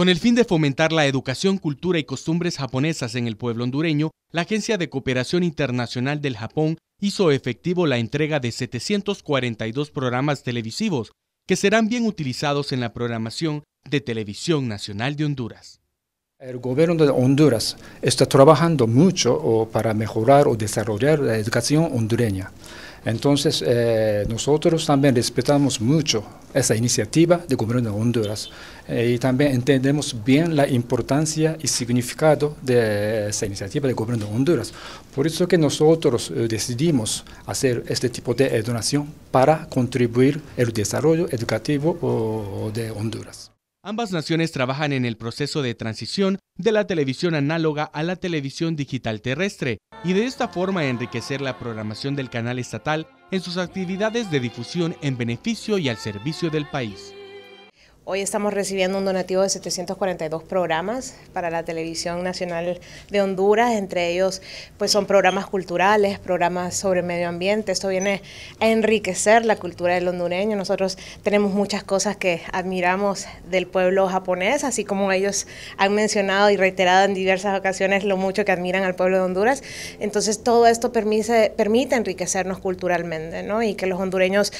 Con el fin de fomentar la educación, cultura y costumbres japonesas en el pueblo hondureño, la Agencia de Cooperación Internacional del Japón hizo efectivo la entrega de 742 programas televisivos que serán bien utilizados en la programación de Televisión Nacional de Honduras. El gobierno de Honduras está trabajando mucho para mejorar o desarrollar la educación hondureña. Entonces, eh, nosotros también respetamos mucho esa iniciativa del gobierno de Honduras. Eh, y también entendemos bien la importancia y significado de esa iniciativa del gobierno de Honduras. Por eso que nosotros eh, decidimos hacer este tipo de donación para contribuir al desarrollo educativo eh, de Honduras. Ambas naciones trabajan en el proceso de transición de la televisión análoga a la televisión digital terrestre y de esta forma enriquecer la programación del canal estatal en sus actividades de difusión en beneficio y al servicio del país. Hoy estamos recibiendo un donativo de 742 programas para la Televisión Nacional de Honduras, entre ellos pues son programas culturales, programas sobre medio ambiente. Esto viene a enriquecer la cultura del hondureño. Nosotros tenemos muchas cosas que admiramos del pueblo japonés, así como ellos han mencionado y reiterado en diversas ocasiones lo mucho que admiran al pueblo de Honduras. Entonces todo esto permite, enriquecernos culturalmente ¿no? y que los hondureños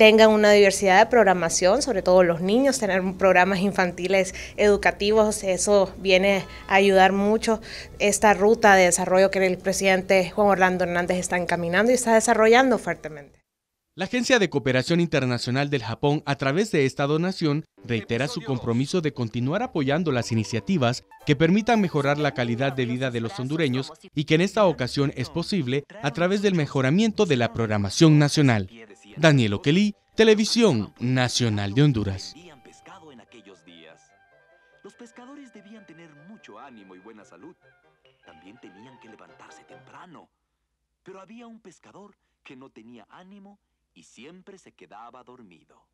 tengan una diversidad de programación, sobre todo los niños, tener programas infantiles educativos, eso viene a ayudar mucho esta ruta de desarrollo que el presidente Juan Orlando Hernández está encaminando y está desarrollando fuertemente. La Agencia de Cooperación Internacional del Japón, a través de esta donación, reitera su compromiso de continuar apoyando las iniciativas que permitan mejorar la calidad de vida de los hondureños y que en esta ocasión es posible a través del mejoramiento de la programación nacional. Daniel o'kelly Televisión Nacional de Honduras. pescado en aquellos días. Los pescadores debían tener mucho ánimo y buena salud. También tenían que levantarse temprano. Pero había un pescador que no tenía ánimo y siempre se quedaba dormido.